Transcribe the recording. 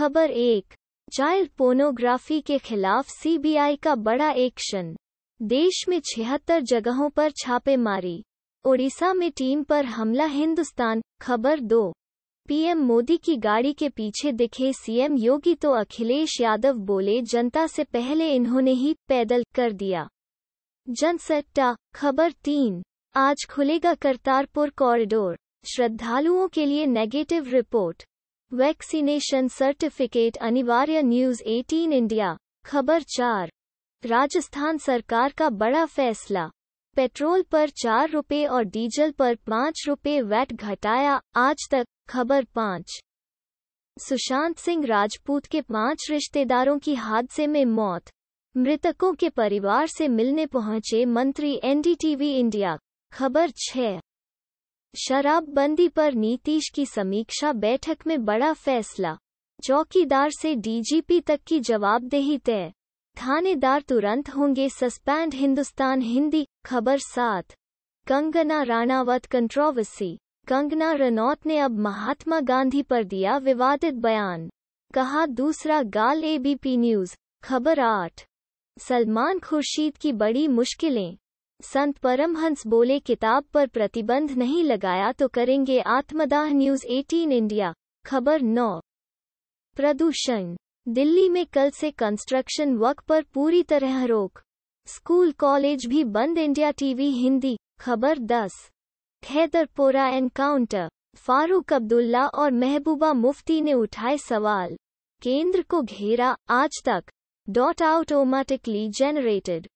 खबर एक child pornography के खिलाफ सीबीआई का बड़ा एक्शन देश में छिहत्तर जगहों पर छापेमारी ओडिशा में टीम पर हमला हिंदुस्तान खबर दो पीएम मोदी की गाड़ी के पीछे दिखे सीएम योगी तो अखिलेश यादव बोले जनता से पहले इन्होंने ही पैदल कर दिया जनसट्टा खबर तीन आज खुलेगा करतारपुर कॉरिडोर श्रद्धालुओं के लिए नेगेटिव रिपोर्ट वैक्सीनेशन सर्टिफिकेट अनिवार्य न्यूज 18 इंडिया खबर चार राजस्थान सरकार का बड़ा फैसला पेट्रोल पर चार रुपये और डीजल पर पाँच रुपये वैट घटाया आज तक खबर पाँच सुशांत सिंह राजपूत के पांच रिश्तेदारों की हादसे में मौत मृतकों के परिवार से मिलने पहुंचे मंत्री एनडीटीवी इंडिया खबर छह शराबबंदी पर नीतीश की समीक्षा बैठक में बड़ा फैसला चौकीदार से डीजीपी तक की जवाबदेही तय थानेदार तुरंत होंगे सस्पेंड हिंदुस्तान हिंदी खबर सात कंगना राणावत कंट्रोवर्सी कंगना रनौत ने अब महात्मा गांधी पर दिया विवादित बयान कहा दूसरा गाल एबीपी न्यूज खबर आठ सलमान खुर्शीद की बड़ी मुश्किलें संत परमहंस बोले किताब पर प्रतिबंध नहीं लगाया तो करेंगे आत्मदाह न्यूज 18 इंडिया खबर 9 प्रदूषण दिल्ली में कल से कंस्ट्रक्शन वर्क पर पूरी तरह रोक स्कूल कॉलेज भी बंद इंडिया टीवी हिंदी खबर 10 खैदरपोरा एनकाउंटर फारूक अब्दुल्ला और महबूबा मुफ्ती ने उठाए सवाल केंद्र को घेरा आज तक डॉट आउट ओमेटिकली जेनरेटेड